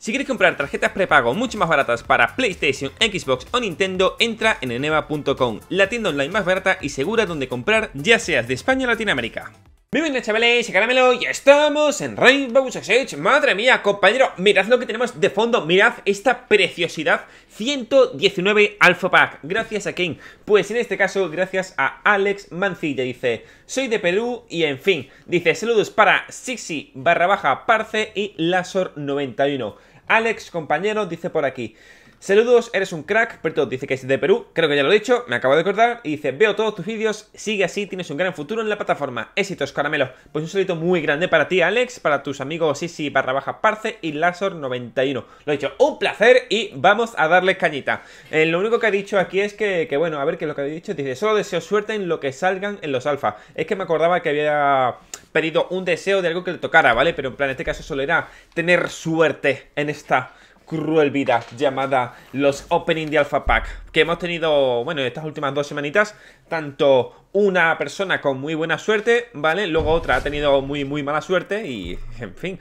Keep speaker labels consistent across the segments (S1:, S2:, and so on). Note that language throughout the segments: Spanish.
S1: Si quieres comprar tarjetas prepago mucho más baratas para PlayStation, Xbox o Nintendo, entra en eneva.com, la tienda online más barata y segura donde comprar, ya seas de España o Latinoamérica. Bienvenidos chavales, y caramelo, ya estamos en Rainbow Six Madre mía, compañero, mirad lo que tenemos de fondo, mirad esta preciosidad. 119 Alpha Pack, gracias a quién? Pues en este caso, gracias a Alex Mancilla, dice, soy de Perú y en fin, dice, saludos para Sixi barra baja Parce y Lasor91. Alex, compañero, dice por aquí. Saludos, eres un crack. todo dice que es de Perú, creo que ya lo he dicho, me acabo de acordar. Y dice, veo todos tus vídeos, sigue así, tienes un gran futuro en la plataforma. Éxitos, caramelo. Pues un saludo muy grande para ti, Alex, para tus amigos Sisi barra baja Parce y Lazor91. Lo he dicho, un placer y vamos a darle cañita. Eh, lo único que ha dicho aquí es que, que, bueno, a ver qué es lo que ha dicho. Dice, solo deseo suerte en lo que salgan en los alfa. Es que me acordaba que había pedido un deseo de algo que le tocara, ¿vale? Pero en plan, en este caso solo era tener suerte en esta cruel vida llamada los opening de Alpha Pack. Que hemos tenido, bueno, estas últimas dos semanitas, tanto una persona con muy buena suerte, ¿vale? Luego otra ha tenido muy, muy mala suerte y, en fin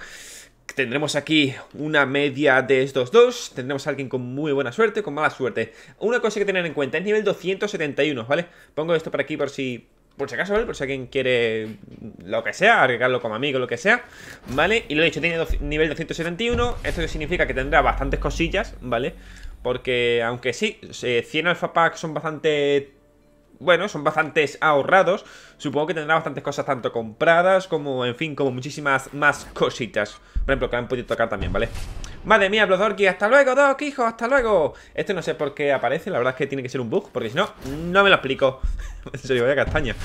S1: tendremos aquí una media de estos dos. Tendremos a alguien con muy buena suerte, con mala suerte. Una cosa que tener en cuenta, es nivel 271, ¿vale? Pongo esto por aquí por si por si acaso, ¿vale? Por si alguien quiere lo que sea, agregarlo como amigo, lo que sea, ¿vale? Y lo he dicho, tiene nivel 271, esto significa que tendrá bastantes cosillas, ¿vale? Porque aunque sí, 100 eh, alfa packs son bastante... Bueno, son bastantes ahorrados, supongo que tendrá bastantes cosas tanto compradas como, en fin, como muchísimas más cositas. Por ejemplo, que han podido tocar también, ¿vale? vale Madre mía, Blodorki, hasta luego, Doc, hijo, hasta luego. Esto no sé por qué aparece, la verdad es que tiene que ser un bug, porque si no, no me lo explico. en serio, castaña.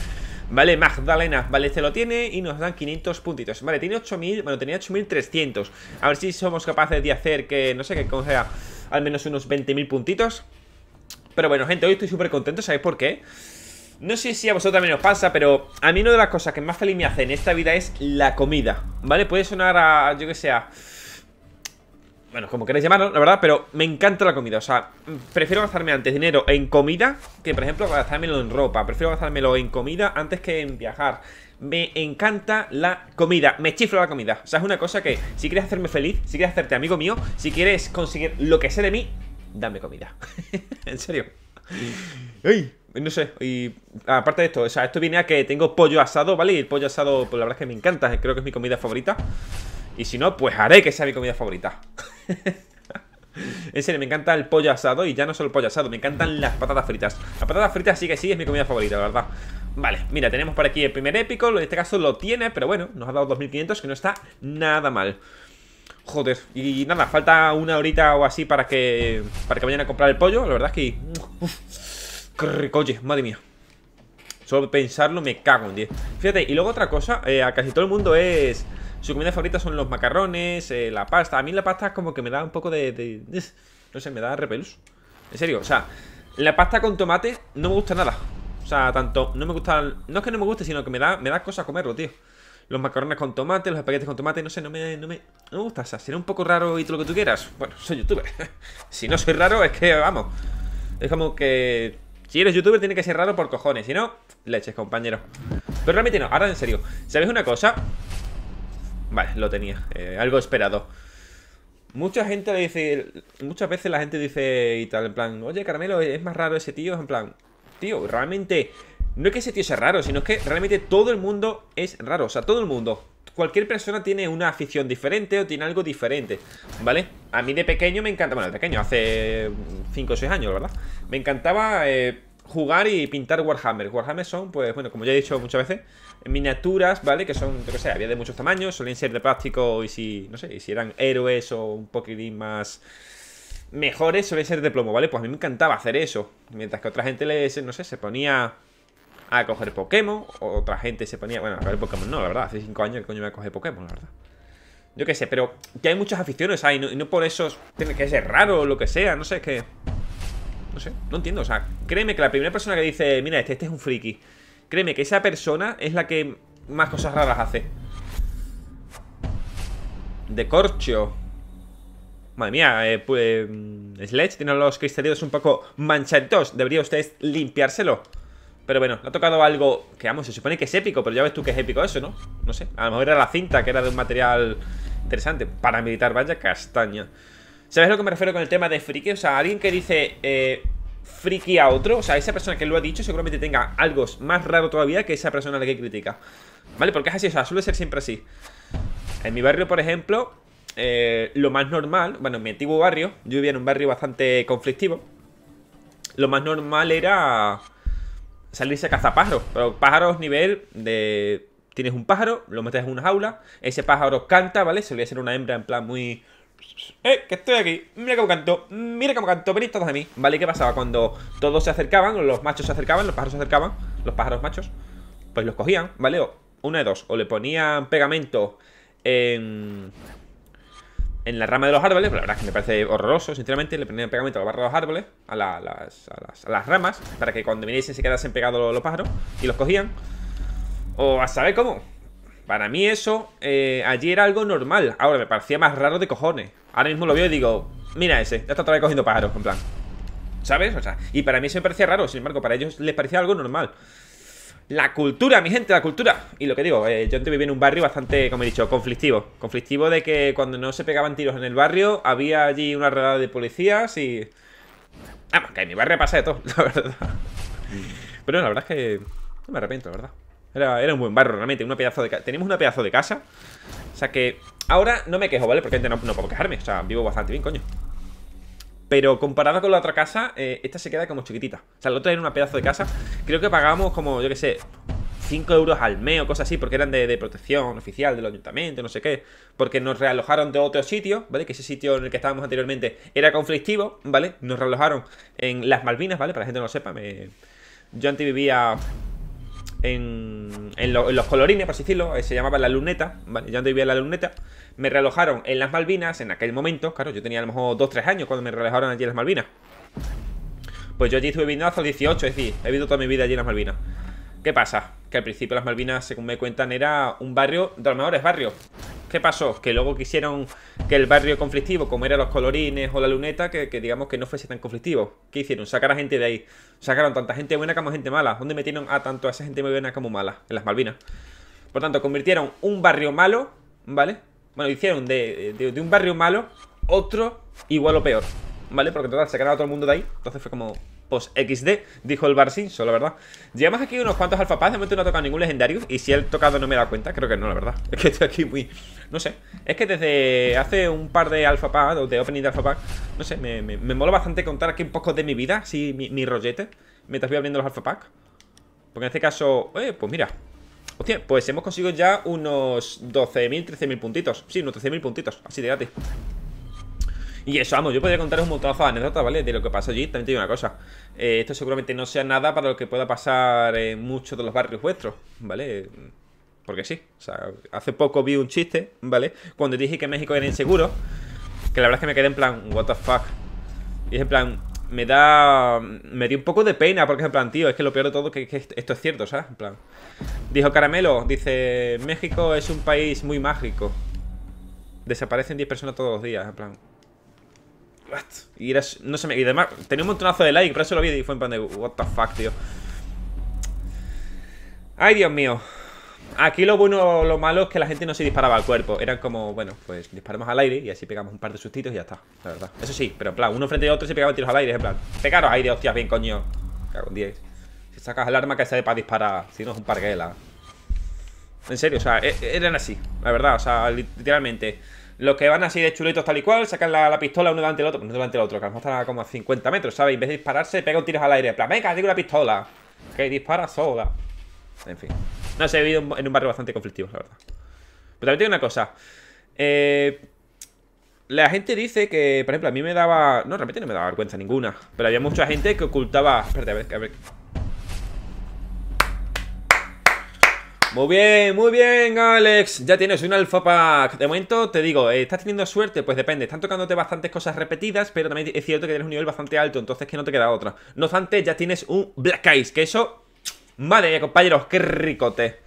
S1: Vale, Magdalena, vale, este lo tiene y nos dan 500 puntitos Vale, tiene 8000, bueno, tenía 8300 A ver si somos capaces de hacer que, no sé, que sea al menos unos 20.000 puntitos Pero bueno, gente, hoy estoy súper contento, ¿sabéis por qué? No sé si a vosotros también os pasa, pero a mí una de las cosas que más feliz me hace en esta vida es la comida ¿Vale? Puede sonar a, yo que sea bueno, como queráis llamarlo, la verdad, pero me encanta la comida. O sea, prefiero gastarme antes dinero en comida que, por ejemplo, gastármelo en ropa. Prefiero gastármelo en comida antes que en viajar. Me encanta la comida, me chifla la comida. O sea, es una cosa que si quieres hacerme feliz, si quieres hacerte amigo mío, si quieres conseguir lo que sé de mí, dame comida. en serio. Uy, no sé, y aparte de esto, o sea, esto viene a que tengo pollo asado, ¿vale? Y el pollo asado, pues la verdad es que me encanta, creo que es mi comida favorita. Y si no, pues haré que sea mi comida favorita. en serio, me encanta el pollo asado y ya no solo el pollo asado, me encantan las patatas fritas. Las patatas fritas sí que sí, es mi comida favorita, la verdad. Vale, mira, tenemos por aquí el primer épico, en este caso lo tiene, pero bueno, nos ha dado 2500, que no está nada mal. Joder, y nada, falta una horita o así para que para que vayan a comprar el pollo, la verdad es que... Uf, madre mía. Solo pensarlo me cago en 10. Fíjate, y luego otra cosa, eh, a casi todo el mundo es... Su comida favorita son los macarrones, eh, la pasta. A mí la pasta como que me da un poco de, No sé, me da repelus En serio, o sea, la pasta con tomate no me gusta nada. O sea, tanto no me gusta... No es que no me guste, sino que me da, me da cosa comerlo, tío. Los macarrones con tomate, los espaguetes con tomate, no sé, no me, no me, no me gusta. O sea, será un poco raro y todo lo que tú quieras. Bueno, soy youtuber. si no soy raro, es que, vamos. Es como que... Si eres youtuber tiene que ser raro por cojones, si no, leches, compañero. Pero realmente no, ahora en serio. ¿Sabes una cosa? Vale, lo tenía. Eh, algo esperado. Mucha gente le dice. Muchas veces la gente dice y tal, en plan, oye, Caramelo, es más raro ese tío. En plan, tío, realmente. No es que ese tío sea raro, sino que realmente todo el mundo es raro. O sea, todo el mundo. Cualquier persona tiene una afición diferente o tiene algo diferente, ¿vale? A mí de pequeño me encanta. Bueno, de pequeño, hace 5 o 6 años, ¿verdad? Me encantaba. Eh, jugar y pintar Warhammer. Warhammer son, pues bueno, como ya he dicho muchas veces, miniaturas, ¿vale? Que son, yo que sé, había de muchos tamaños, suelen ser de plástico y si, no sé, y si eran héroes o un poquitín más mejores, solían ser de plomo, ¿vale? Pues a mí me encantaba hacer eso. Mientras que otra gente, les, no sé, se ponía a coger Pokémon, otra gente se ponía, bueno, a coger Pokémon no, la verdad, hace cinco años que coño me voy a Pokémon, la verdad. Yo qué sé, pero que hay muchas aficiones ahí, no, y no por eso tiene que ser raro o lo que sea, no sé, qué. No sé, no entiendo. O sea, créeme que la primera persona que dice, mira, este, este es un friki. Créeme que esa persona es la que más cosas raras hace. De corcho. Madre mía, eh, pues, Sledge tiene los cristalitos un poco manchantos. Debería usted limpiárselo. Pero bueno, ha tocado algo que, vamos, se supone que es épico, pero ya ves tú que es épico eso, ¿no? No sé, a lo mejor era la cinta, que era de un material interesante. Para Paramilitar, vaya castaña. ¿Sabes a lo que me refiero con el tema de friki? O sea, alguien que dice eh, friki a otro, o sea, esa persona que lo ha dicho seguramente tenga algo más raro todavía que esa persona a la que critica. ¿Vale? Porque es así, o sea, suele ser siempre así. En mi barrio, por ejemplo, eh, lo más normal, bueno, en mi antiguo barrio, yo vivía en un barrio bastante conflictivo, lo más normal era salirse a cazar pájaros, pero pájaros nivel de... Tienes un pájaro, lo metes en una jaula, ese pájaro canta, ¿vale? Solía ser una hembra en plan muy ¡Eh! Que estoy aquí. Mira cómo canto. Mira cómo canto. Venid todos a mí. ¿Vale? ¿Qué pasaba? Cuando todos se acercaban, los machos se acercaban, los pájaros se acercaban, los pájaros machos, pues los cogían, ¿vale? O una de dos. O le ponían pegamento en, en la rama de los árboles. Pues la verdad es que me parece horroroso, sinceramente. Le ponían pegamento a la barra de los árboles, a, las, a, las, ramas, para que cuando viniesen se quedasen pegados los pájaros y los cogían. O a saber cómo. Para mí eso eh, allí era algo normal. Ahora me parecía más raro de cojones. Ahora mismo lo veo y digo, mira ese, ya está otra vez cogiendo pájaros, en plan. ¿Sabes? O sea, y para mí eso me parecía raro, sin embargo, para ellos les parecía algo normal. La cultura, mi gente, la cultura. Y lo que digo, eh, yo antes vivía en un barrio bastante, como he dicho, conflictivo. Conflictivo de que cuando no se pegaban tiros en el barrio, había allí una redada de policías y... Vamos, que en mi barrio pasa de todo, la verdad. Mm. Pero la verdad es que no me arrepiento, la verdad. Era, un buen barro realmente. Una pedazo de Tenemos una pedazo de casa. O sea que ahora no me quejo, ¿vale? Porque no, no puedo quejarme. O sea, vivo bastante bien, coño. Pero comparado con la otra casa, eh, esta se queda como chiquitita. O sea, la otra era una pedazo de casa. Creo que pagábamos como, yo qué sé, 5 euros al mes o cosas así, porque eran de, protección oficial del ayuntamiento, no sé qué, porque nos realojaron de otro sitio, ¿vale? Que ese sitio en el que estábamos anteriormente era conflictivo, ¿vale? Nos realojaron en las Malvinas, ¿vale? Para la gente no lo sepa, me... yo antes vivía en, los colorines, por así decirlo, eh, se llamaba la luneta, ya yo vivía la luneta, me realojaron en las Malvinas en aquel momento, claro, yo tenía a lo mejor 2-3 años cuando me realojaron allí en las Malvinas. Pues yo allí estuve viviendo hasta 18, es decir, he vivido toda mi vida allí en las Malvinas. ¿Qué pasa? Que al principio las Malvinas, según me cuentan, era un barrio de los mejores barrios. ¿qué pasó? Que luego quisieron que el barrio conflictivo, como eran los colorines o la luneta, que, digamos que no fuese tan conflictivo. ¿Qué hicieron? Sacar a gente de ahí. Sacaron tanta gente buena como gente mala. ¿Dónde metieron a tanto a esa gente muy buena como mala? En las Malvinas. Por tanto, convirtieron un barrio malo, ¿vale? Bueno, hicieron de, de un barrio malo otro igual o peor, ¿vale? Porque en total sacaron a todo el mundo de ahí. Entonces fue como, XD, dijo el Barcinso, la verdad. Llevamos aquí unos cuantos Paz, de momento no he tocado ningún legendario. Y si él tocado no me da cuenta, creo que no, la verdad. Es que estoy aquí muy. No sé. Es que desde hace un par de alfapacks, o de opening de Pack no sé, me, me, mola bastante contar aquí un poco de mi vida, así mi, mi rollete. Mientras voy abriendo los Pack Porque en este caso, eh, pues mira, Hostia, pues hemos conseguido ya unos 12.000, 13.000 puntitos. Sí, unos 13.000 puntitos, así de gratis. Y eso, vamos, yo podría contaros un montón de anécdotas, ¿vale? De lo que pasó allí. También te digo una cosa. Eh, esto seguramente no sea nada para lo que pueda pasar en muchos de los barrios vuestros, ¿vale? Porque sí. O sea, hace poco vi un chiste, ¿vale? Cuando dije que México era inseguro. Que la verdad es que me quedé en plan, what the fuck. Y dije en plan, me da. Me dio un poco de pena, porque en plan, tío, es que lo peor de todo es que, que, esto es cierto, ¿sabes? En plan. Dijo Caramelo, dice: México es un país muy mágico. Desaparecen 10 personas todos los días, en plan. Y no además, tenía un montonazo de like, pero eso lo vi y fue en plan de, what the fuck, tío. Ay, Dios mío. Aquí lo bueno, o lo malo es que la gente no se disparaba al cuerpo. Eran como, bueno, pues disparamos al aire y así pegamos un par de sustitos y ya está, la verdad. Eso sí, pero en plan, uno frente a otro se pegaban tiros al aire, en plan, pegaros aire, hostias, bien, coño. Cago 10. Si sacas el arma que sea para disparar, si no es un parguela. En serio, o sea, e-, eran así, la verdad, o sea, literalmente. Los que van así de chulitos tal y cual, sacan la, pistola uno delante del otro, pues no delante del otro, que a lo mejor como a 50 metros, ¿sabes? en vez de dispararse, pega un tiro al aire. Plan, venga, digo una pistola. Que dispara sola. En fin. No sé, he vivido en un barrio bastante conflictivo, la verdad. Pero también tengo una cosa. Eh, la gente dice que, por ejemplo, a mí me daba... No, realmente no me daba vergüenza ninguna. Pero había mucha gente que ocultaba... Espera, a ver, a ver... Muy bien, muy bien, Alex. Ya tienes un alfa pack. De momento, te digo, eh, ¿estás teniendo suerte? Pues depende. Están tocándote bastantes cosas repetidas, pero también es cierto que tienes un nivel bastante alto, entonces que no te queda otra. No obstante, ya tienes un Black Ice, que eso... Madre mía, compañeros, qué ricote.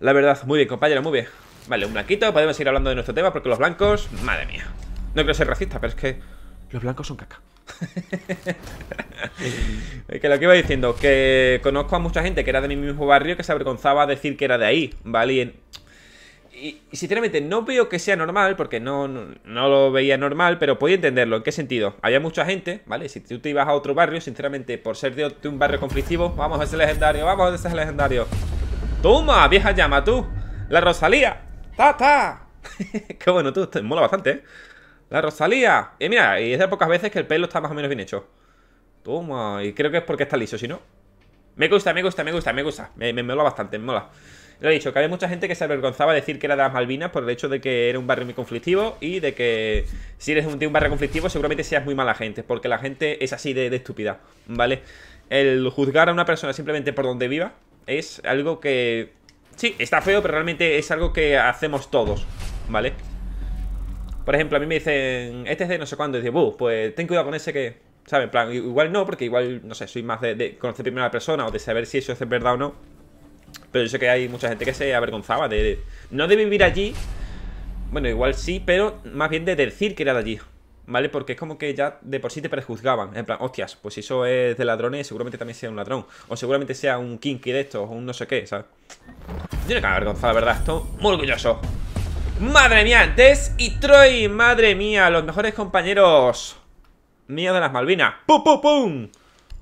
S1: La verdad, muy bien, compañero, muy bien. Vale, un blanquito, podemos seguir hablando de nuestro tema, porque los blancos... Madre mía. No quiero ser racista, pero es que los blancos son caca. que lo que iba diciendo, que conozco a mucha gente que era de mi mismo barrio que se avergonzaba a decir que era de ahí, ¿vale? Y, sinceramente no veo que sea normal, porque no, lo veía normal, pero podía entenderlo. ¿En qué sentido? Había mucha gente, ¿vale? Si tú te ibas a otro barrio, sinceramente, por ser de, un barrio conflictivo, vamos a ese legendario, vamos a ese legendario. ¡Toma, vieja llama, tú! ¡La Rosalía! ¡Ta, ta! Qué bueno, tú, te mola bastante, ¿eh? ¡La Rosalía! Y mira, y es de pocas veces que el pelo está más o menos bien hecho. Toma, y creo que es porque está liso, si no. Me gusta, me gusta, me gusta, me gusta. Me, mola bastante, me mola. Lo he dicho, que había mucha gente que se avergonzaba de decir que era de las Malvinas por el hecho de que era un barrio muy conflictivo y de que si eres un, de un barrio conflictivo seguramente seas muy mala gente, porque la gente es así de, de estúpida, ¿vale? El juzgar a una persona simplemente por donde viva es algo que... Sí, está feo, pero realmente es algo que hacemos todos, ¿vale? Por ejemplo, a mí me dicen, este es de no sé cuándo, y digo, Buh, pues ten cuidado con ese que... ¿Sabes? En plan, igual no, porque igual, no sé, soy más de, conocer primero a la persona o de saber si eso es verdad o no. Pero yo sé que hay mucha gente que se avergonzaba de, No de vivir allí. Bueno, igual sí, pero más bien de decir que era de allí. ¿Vale? Porque es como que ya de por sí te prejuzgaban. En plan, hostias, pues si eso es de ladrones, seguramente también sea un ladrón. O seguramente sea un kinky de estos, o un no sé qué, ¿sabes? Yo no me avergonzado, la verdad. esto muy orgulloso. Madre mía, Des y Troy, madre mía, los mejores compañeros míos de las Malvinas. ¡Pum, pum, pum!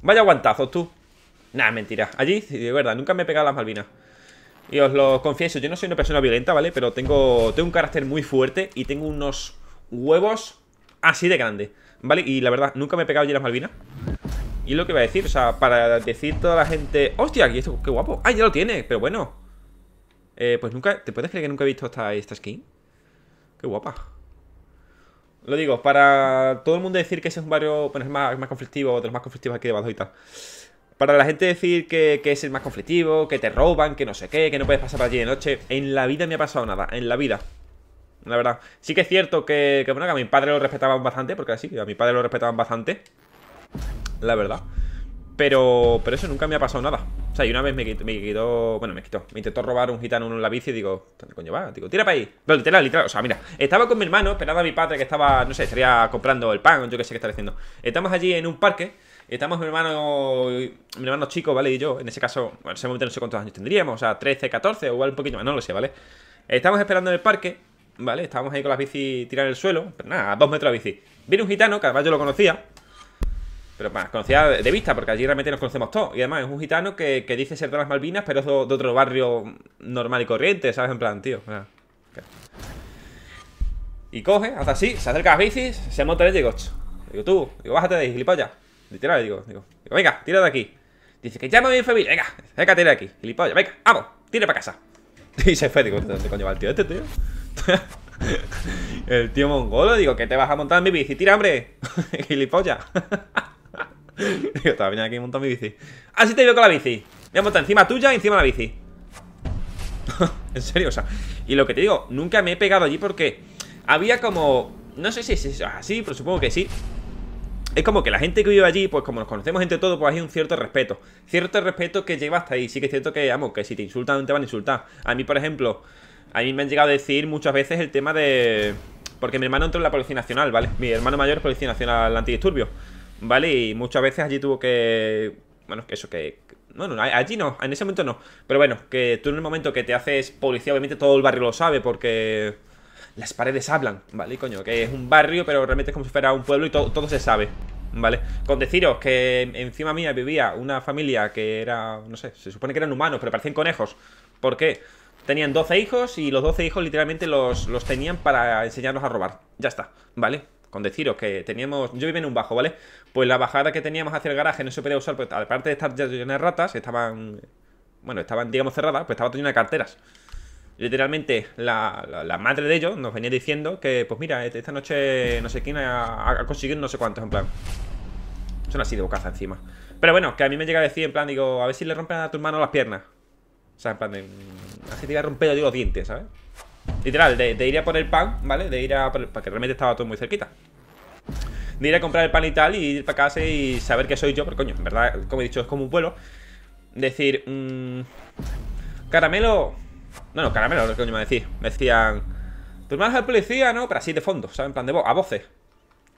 S1: Vaya aguantazos tú. Nada, mentira. Allí, de verdad, nunca me he pegado las Malvinas. Y os lo confieso, yo no soy una persona violenta, ¿vale? Pero tengo, tengo un carácter muy fuerte y tengo unos huevos así de grande, ¿vale? Y la verdad, nunca me he pegado allí las Malvinas. Y lo que iba a decir, o sea, para decir toda la gente... ¡Hostia! qué guapo? ¡Ah, ya lo tiene! Pero bueno, eh, pues nunca... ¿Te puedes creer que nunca he visto esta, skin? Qué guapa. Lo digo, para todo el mundo decir que ese es un barrio... Bueno, es más, más conflictivo, de los más conflictivos aquí de Badajoz Para la gente decir que, es el más conflictivo, que te roban, que no sé qué, que no puedes pasar por allí de noche. En la vida me ha pasado nada, en la vida. La verdad. Sí que es cierto que, bueno, que a mi padre lo respetaban bastante, porque así, a mi padre lo respetaban bastante. La verdad. Pero, pero eso nunca me ha pasado nada. O sea, y una vez me quitó, bueno, me quitó, me intentó robar un gitano en la bici y digo, ¿dónde coño va? Digo, tira para ahí. Pero literal, literal. O sea, mira, estaba con mi hermano, esperando a mi padre que estaba, no sé, estaría comprando el pan, yo qué sé qué está haciendo. Estamos allí en un parque, estamos mi hermano, mi hermano chico, ¿vale? Y yo, en ese caso, bueno, en ese momento no sé cuántos años tendríamos, o sea, 13, 14 o igual un poquito más, no lo sé, ¿vale? Estamos esperando en el parque, ¿vale? Estábamos ahí con las bicis tiradas en el suelo, pero pues nada, a dos metros de bici. Viene un gitano, que además yo lo conocía, pero más, conocía de vista, porque allí realmente nos conocemos todos. Y además es un gitano que, dice ser de las Malvinas, pero es de otro barrio normal y corriente, ¿sabes? En plan, tío. Ah, y coge, hace así, se acerca a las bicis, se monta y digo, digo, tú, digo, bájate de ahí, gilipollas. Literal, digo, digo, digo, venga, tira de aquí. Dice que llama a mi familia, venga, venga, tira de aquí, gilipollas, venga, vamos, tira para casa. dice se digo, ¿dónde coño va el tío este, tío? el tío mongolo, digo, que te vas a montar en mi bici, tira, hombre, gilipollas. Yo estaba viniendo aquí mi bici. Así ah, te veo con la bici. Me voy montado encima tuya y encima la bici. en serio, o sea. Y lo que te digo, nunca me he pegado allí porque había como. No sé si es así, pero supongo que sí. Es como que la gente que vive allí, pues como nos conocemos entre todos, pues hay un cierto respeto. Cierto respeto que lleva hasta ahí. Sí que es cierto que, amo que si te insultan, te van a insultar. A mí, por ejemplo, a mí me han llegado a decir muchas veces el tema de. Porque mi hermano entró en la Policía Nacional, ¿vale? Mi hermano mayor es Policía Nacional antidisturbio. ¿vale? Y muchas veces allí tuvo que... Bueno, que eso, que... Bueno, allí no, en ese momento no. Pero bueno, que tú en el momento que te haces policía, obviamente todo el barrio lo sabe porque las paredes hablan, ¿vale? Coño, que es un barrio, pero realmente es como si fuera un pueblo y todo, todo se sabe, ¿vale? Con deciros que encima mía vivía una familia que era, no sé, se supone que eran humanos, pero parecían conejos. ¿Por qué? Tenían 12 hijos y los 12 hijos literalmente los, los tenían para enseñarlos a robar. Ya está, ¿vale? con deciros que teníamos, yo vivía en un bajo, ¿vale? Pues la bajada que teníamos hacia el garaje no se podía usar, pues, aparte de estar llenas de ratas, estaban, bueno, estaban, digamos, cerradas, pues estaba teniendo de carteras. Literalmente, la, madre de ellos nos venía diciendo que, pues mira, este, esta noche no sé quién ha, conseguido no sé cuántos, en plan. Son así de bocaza encima. Pero bueno, que a mí me llega a decir, en plan, digo, a ver si le rompen a tu hermano las piernas. O sea, en plan mm, Así te iba a romper yo los dientes, ¿sabes? Literal, de, ir a por el pan, ¿vale? De ir a por el que realmente estaba todo muy cerquita De ir a comprar el pan y tal Y ir para casa y saber que soy yo Porque coño, en verdad, como he dicho, es como un vuelo Decir, mmm, Caramelo No, no, caramelo, lo que coño me decía Me decían, tú más al al policía, ¿no? Pero así de fondo, ¿sabes? En plan de voz, a voces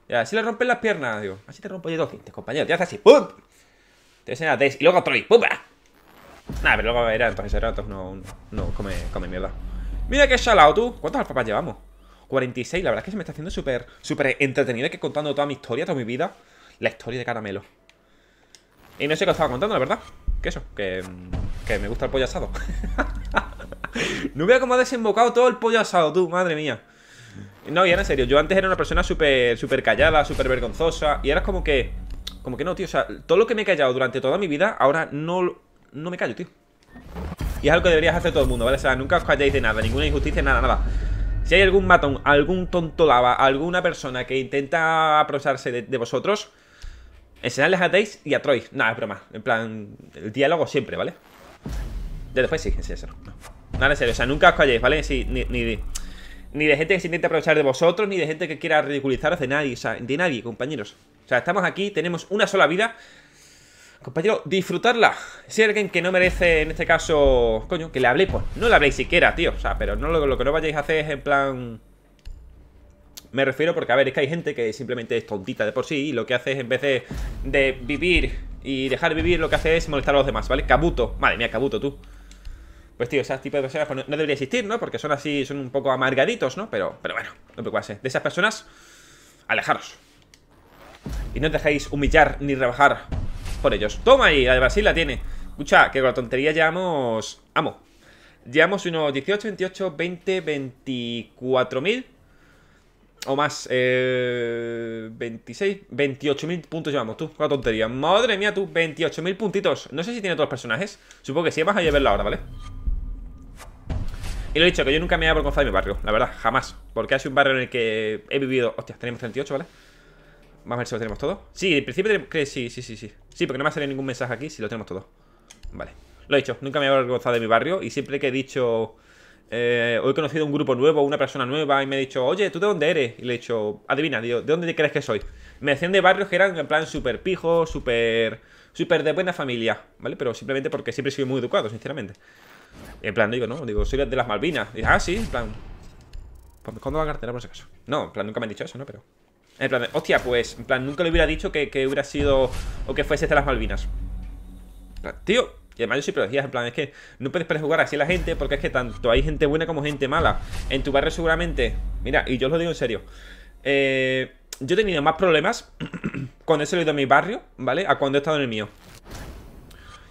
S1: Y así le rompen las piernas, digo Así te rompo yo dos dientes, compañero, te haces así, ¡pum! Te enseña a y luego otro Y ¡pum! Nada, pero luego era entonces, era entonces no, no come, come mierda Mira qué chalao, tú. ¿Cuántos alfapas llevamos? 46. La verdad es que se me está haciendo súper súper entretenido que contando toda mi historia, toda mi vida. La historia de caramelo. Y no sé qué os estaba contando, la verdad. Que eso, que, que me gusta el pollo asado. no veo cómo ha desembocado todo el pollo asado, tú, madre mía. No, y en serio, yo antes era una persona súper súper callada, súper vergonzosa. Y ahora es como que. Como que no, tío. O sea, todo lo que me he callado durante toda mi vida, ahora no, no me callo, tío. Y es algo que deberías hacer todo el mundo, ¿vale? O sea, nunca os calléis de nada, ninguna injusticia, nada, nada. Si hay algún matón, algún tonto lava, alguna persona que intenta aprovecharse de, vosotros, enseñadles a Deis y a Troy. Nada, es broma. En plan, el diálogo siempre, ¿vale? después sí, enséñaselo. Nada, en serio. O sea, nunca os calléis, ¿vale? Sí, ni, ni, ni de gente que se intente aprovechar de vosotros, ni de gente que quiera ridiculizaros de nadie, o sea, de nadie, compañeros. O sea, estamos aquí, tenemos una sola vida Compañero, disfrutarla. Si alguien que no merece, en este caso, coño, que le habléis, pues no le habléis siquiera, tío. O sea, pero no lo, que no vayáis a hacer es en plan... Me refiero porque, a ver, es que hay gente que simplemente es tontita de por sí y lo que hace es, en vez de, vivir y dejar vivir, lo que hace es molestar a los demás, ¿vale? Cabuto. Madre mía, Cabuto, tú. Pues, tío, esas tipo de personas pues, no, debería existir, ¿no? Porque son así, son un poco amargaditos, ¿no? Pero, pero bueno, no ser. De esas personas, alejaros. Y no os dejéis humillar ni rebajar por ellos Toma ahí, la Brasil la tiene Escucha, que con la tontería llevamos... Amo Llevamos unos 18, 28, 20, 24 mil O más eh, 26, 28 mil puntos llevamos tú Con la tontería Madre mía tú, 28 mil puntitos No sé si tiene todos los personajes Supongo que sí, vamos a llevarla ahora, ¿vale? Y lo he dicho, que yo nunca me he avergonzado por en mi barrio La verdad, jamás Porque ha sido un barrio en el que he vivido Hostia, tenemos 38, ¿vale? Vamos a ver si lo tenemos todo. Sí, en principio tenemos... sí, sí, sí, sí. Sí, porque no me ha salido ningún mensaje aquí si lo tenemos todo. Vale. Lo he dicho Nunca me he avergonzado de mi barrio. Y siempre que he dicho... Eh, he conocido un grupo nuevo, una persona nueva, y me ha dicho, oye, ¿tú de dónde eres? Y le he dicho, adivina, ¿de dónde crees que soy? Me decían de barrios que eran en plan súper pijos, súper súper de buena familia, ¿vale? Pero simplemente porque siempre soy muy educado, sinceramente. en plan, digo, no, digo, soy de las Malvinas. ah, sí, en plan. Pues ¿Cuándo va la cartera por si acaso. No, en plan, nunca me han dicho eso, ¿no? Pero. En plan, hostia, pues, en plan, nunca le hubiera dicho que, hubiera sido o que fuese de las Malvinas. tío, y además yo siempre decía, en plan, es que no puedes prejugar así a la gente porque es que tanto hay gente buena como gente mala. En tu barrio seguramente, mira, y yo os lo digo en serio, eh, yo he tenido más problemas cuando he salido de mi barrio, ¿vale? A cuando he estado en el mío.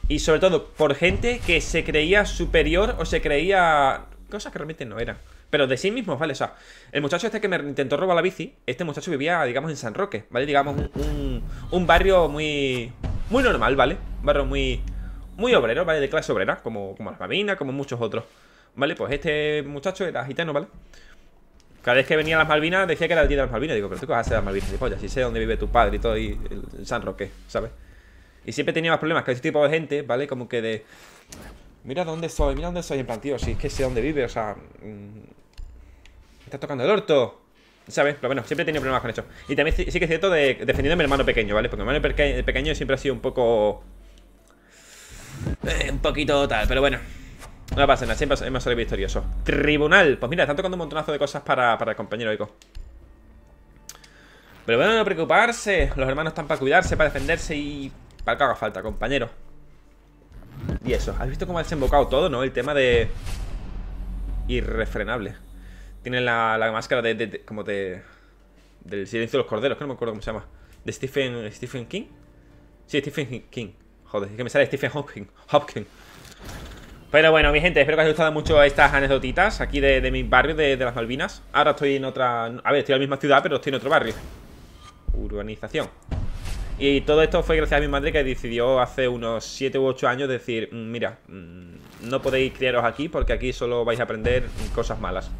S1: Y sobre todo por gente que se creía superior o se creía cosas que realmente no eran. Pero de sí mismo, ¿vale? O sea, el muchacho este que me intentó robar la bici, este muchacho vivía, digamos, en San Roque, ¿vale? Digamos, un, un, barrio muy muy normal, ¿vale? Un barrio muy, muy obrero, ¿vale? De clase obrera, como, como Malvinas, como muchos otros. ¿Vale? Pues este muchacho era gitano, ¿vale? Cada vez que venía a las Malvinas decía que era el tío de las Malvinas. Digo, pero tú qué vas a hacer las Malvinas. Digo, oye, si sé dónde vive tu padre y todo, y en San Roque, ¿sabes? Y siempre tenía más problemas que ese tipo de gente, ¿vale? Como que de Mira dónde soy, mira dónde soy. En plan, tío, si es que sé dónde vive, o sea. Me mm, está tocando el orto. ¿Sabes? Pero bueno, siempre he tenido problemas con eso. Y también sí que es cierto de defendiendo a mi hermano pequeño, ¿vale? Porque mi hermano pequeño siempre ha sido un poco. Eh, un poquito tal, pero bueno. No pasa nada, siempre hemos salido victorioso. Tribunal. Pues mira, están tocando un montonazo de cosas para, para el compañero Eco. Pero bueno, no preocuparse. Los hermanos están para cuidarse, para defenderse y. Para que haga falta, compañero. Y eso, ¿has visto cómo ha desembocado todo, no? El tema de... Irrefrenable Tiene la, máscara de, Como de... Del silencio de los corderos, que no me acuerdo cómo se llama De Stephen... Stephen King Sí, Stephen King Joder, es que me sale Stephen Hopkins pero bueno, mi gente, espero que os haya gustado mucho estas anécdotitas aquí de, mi barrio, de, las Malvinas. Ahora estoy en otra... A ver, estoy en la misma ciudad, pero estoy en otro barrio. Urbanización. Y todo esto fue gracias a mi madre que decidió hace unos 7 u 8 años decir, mm, mira, mm, no podéis criaros aquí porque aquí solo vais a aprender cosas malas.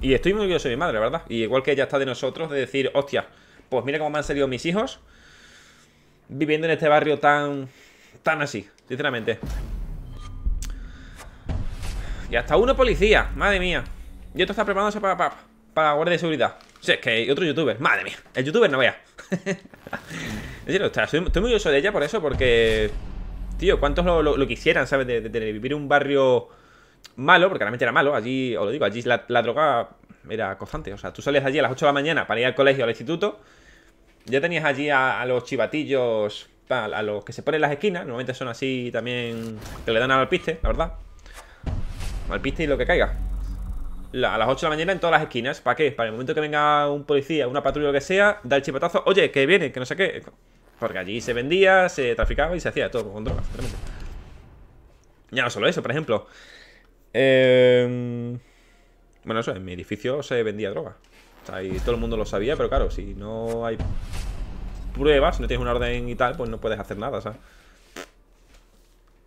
S1: Y estoy muy orgulloso de mi madre, verdad. Y igual que ella está de nosotros, de decir, hostia, pues mira cómo me han salido mis hijos viviendo en este barrio tan... tan así, sinceramente. Y hasta uno policía, madre mía. Y otro está preparándose para, para, guardia de seguridad. Si es que hay otro youtuber, madre mía. El youtuber no vea. estoy, muy orgulloso de ella por eso, porque. Tío, ¿cuántos lo, quisieran, sabes? De, vivir en vivir un barrio malo, porque realmente era malo. Allí, os lo digo, allí la, droga era constante. O sea, tú sales allí a las 8 de la mañana para ir al colegio, al instituto. Ya tenías allí a, los chivatillos, a, los que se ponen en las esquinas. Normalmente son así también, que le dan al piste, la verdad. Al y lo que caiga a las 8 de la mañana en todas las esquinas. ¿Para qué? Para el momento que venga un policía, una patrulla o lo que sea, da el chipetazo. Oye, que viene, que no sé qué. Porque allí se vendía, se traficaba y se hacía todo con drogas. Ya no solo eso, por ejemplo. Em, bueno, eso, en mi edificio se vendía droga. O y todo el mundo lo sabía, pero claro, si no hay pruebas, si no tienes una orden y tal, pues no puedes hacer nada, ¿sabes?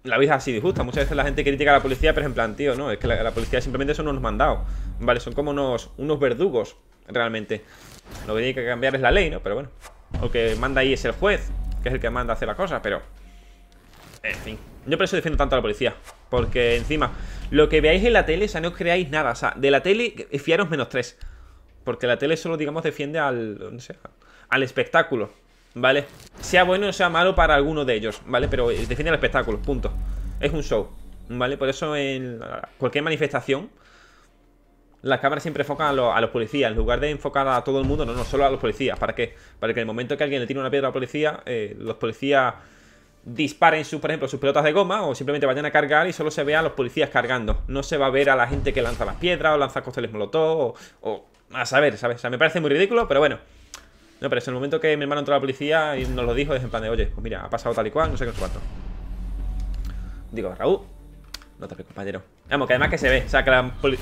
S1: la vida así injusta, Muchas veces la gente critica a la policía, pero en plan, tío, no, es que la, policía simplemente son unos mandados, ¿vale? Son como unos, unos verdugos, realmente. Lo que tiene que cambiar es la ley, ¿no? Pero bueno. O que manda ahí es el juez, que es el que manda a hacer las cosas, pero... En fin. Yo por eso defiendo tanto a la policía. Porque encima, lo que veáis en la tele, o sea, no os creáis nada. O sea, de la tele, fiaros menos tres. Porque la tele solo, digamos, defiende al... No sé, al espectáculo. ¿vale? Sea bueno o sea malo para alguno de ellos, ¿vale? Pero eh, define el espectáculo, punto. Es un show, ¿vale? Por eso en cualquier manifestación, las cámaras siempre enfocan a, los policías, en lugar de enfocar a todo el mundo, no, no, solo a los policías. ¿Para qué? Para que en el momento que alguien le tire una piedra a la policía, eh, los policías disparen, su, por ejemplo, sus pelotas de goma o simplemente vayan a cargar y solo se vea a los policías cargando. No se va a ver a la gente que lanza las piedras o lanza costeles molotov o, o a saber, ¿sabes? O sea, me parece muy ridículo, pero bueno. No, pero es el momento que mi hermano entró a la policía y nos lo dijo, es en plan de, oye, pues mira, ha pasado tal y cual, no sé qué es cuánto. Digo, Raúl, no te preocupes, compañero. Vamos, que además que se ve, o sea, que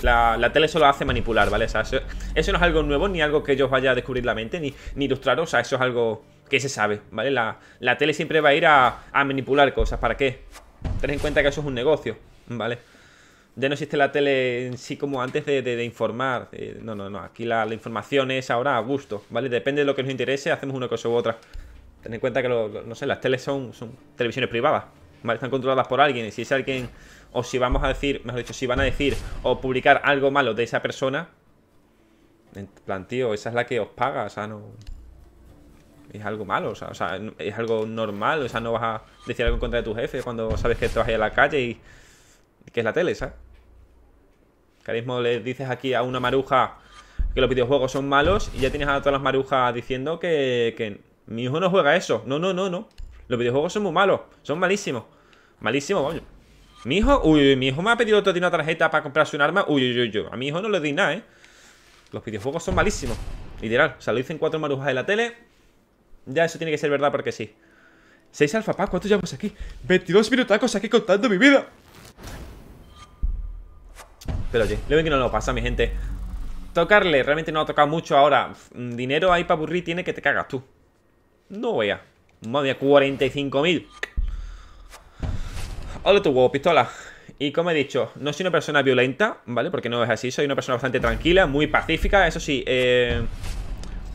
S1: la, tele solo hace manipular, ¿vale? O sea, eso, no es algo nuevo, ni algo que yo vaya a descubrir la mente, ni, ni ilustraros, o sea, eso es algo que se sabe, ¿vale? La, tele siempre va a ir a, a manipular cosas, ¿para qué? Ten en cuenta que eso es un negocio, ¿vale? ya no existe la tele en sí como antes de, de, informar. no, no, no. Aquí la, información es ahora a gusto, ¿vale? Depende de lo que nos interese, hacemos una cosa u otra. Ten en cuenta que, no sé, las teles son, son televisiones privadas, ¿vale? Están controladas por alguien. Y si es alguien, o si vamos a decir, mejor dicho, si van a decir o publicar algo malo de esa persona, en plan, tío, esa es la que os paga, o sea, no. Es algo malo, o sea, o sea es algo normal, o sea, no vas a decir algo en contra de tu jefe cuando sabes que te vas a ir a la calle y que es la tele, ¿sabes? Carismo, le dices aquí a una maruja que los videojuegos son malos y ya tienes a todas las marujas diciendo que, que mi hijo no juega eso. No, no, no, no. Los videojuegos son muy malos, son malísimos. Malísimos, coño. Mi hijo, uy, mi hijo me ha pedido otro día una tarjeta para comprarse un arma. Uy, uy, uy, uy. A mi hijo no le di nada, ¿eh? Los videojuegos son malísimos. Literal. O sea, lo dicen cuatro marujas de la tele. Ya eso tiene que ser verdad porque sí. Seis alfa, pa ¿cuántos llevamos aquí? 22 minutos aquí contando mi vida. Pero oye, lo bien que no lo pasa, mi gente. Tocarle, realmente no ha tocado mucho ahora. Dinero ahí para aburrir tiene que te cagas tú. No voy a Madre mía, 45.000. Hola tu huevo, pistola. Y como he dicho, no soy una persona violenta, ¿vale? Porque no es así, soy una persona bastante tranquila, muy pacífica, eso sí, eh,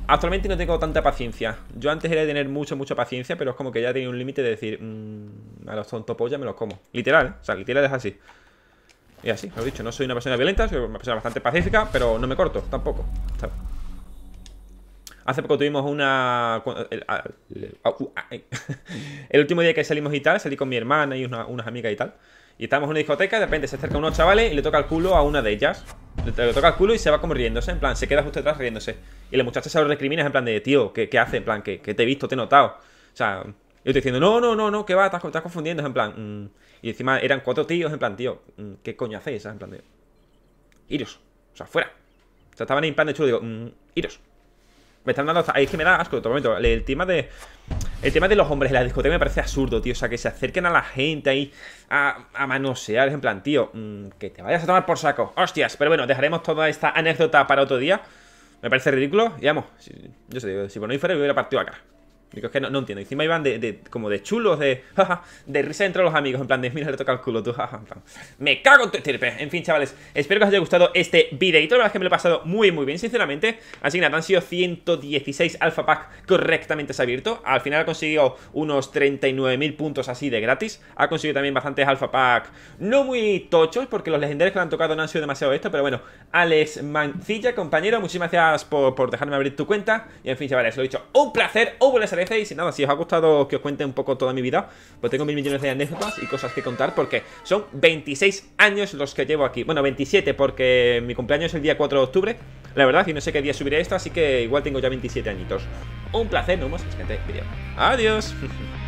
S1: Actualmente no tengo tanta paciencia. Yo antes era de tener mucha, mucha paciencia, pero es como que ya tenía un límite de decir, mm, a los tontopollas me los como. Literal, ¿eh? o sea, literal es así. Y así, lo he dicho, no soy una persona violenta, soy una persona bastante pacífica, pero no me corto tampoco. Hace poco tuvimos una... Eh, el último día que salimos y tal, salí con mi hermana y unas amigas y tal. Y estábamos en una discoteca de repente se acerca unos chavales y le toca el culo a una de ellas. Le, toca el culo y se va como riéndose, en plan, se queda justo detrás riéndose. Y la muchacha se lo recrimina en plan de, tío, ¿qué, qué hace? En plan, que te he visto, te he notado. O sea, yo estoy diciendo, no, no, no, no, que va, estás, confundiendo. Es en plan, mm. y encima eran cuatro tíos, en plan, tío, mm, ¿qué coño hacéis? En plan, tío, iros, o sea, fuera. O sea, estaban en plan de chulo, digo, mm, iros. Me están dando. ahí Es que me da asco, de momento. El tema de. El tema de los hombres en la discoteca me parece absurdo, tío. O sea, que se acerquen a la gente ahí a, a manosear. En plan, tío, que te vayas a tomar por saco. Hostias, pero bueno, dejaremos toda esta anécdota para otro día. Me parece ridículo. Y vamos, yo sé, si por no fuera, me hubiera partido la cara. Digo, que no, no entiendo. Encima iban de, de, como de chulos, de, de risa entre los amigos, en plan de, mira, le toca el culo, tú, me cago en tu estirpe. En fin, chavales, espero que os haya gustado este videito, la verdad es que me lo he pasado muy, muy bien, sinceramente. Así que nada, han sido 116 alfa Pack correctamente se ha abierto. Al final ha conseguido unos 39.000 puntos así de gratis. Ha conseguido también bastantes alfa Pack no muy tochos, porque los legendarios que le han tocado no han sido demasiado esto, pero bueno, Alex Mancilla, compañero, muchísimas gracias por, dejarme abrir tu cuenta. Y en fin, chavales, lo he dicho, un placer, un buenas y nada, si os ha gustado que os cuente un poco toda mi vida, pues tengo mil millones de anécdotas y cosas que contar porque son 26 años los que llevo aquí. Bueno, 27 porque mi cumpleaños es el día 4 de octubre, la verdad, y no sé qué día subiré esto así que igual tengo ya 27 añitos. Un placer, nos vemos en el vídeo. Adiós.